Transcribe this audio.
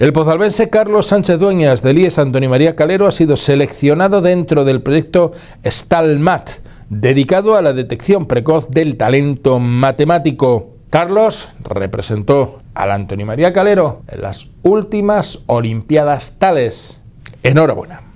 El pozalbense Carlos Sánchez Dueñas de IES Antonio María Calero ha sido seleccionado dentro del proyecto STALMAT, dedicado a la detección precoz del talento matemático. Carlos representó al Antonio María Calero en las últimas Olimpiadas Tales. Enhorabuena.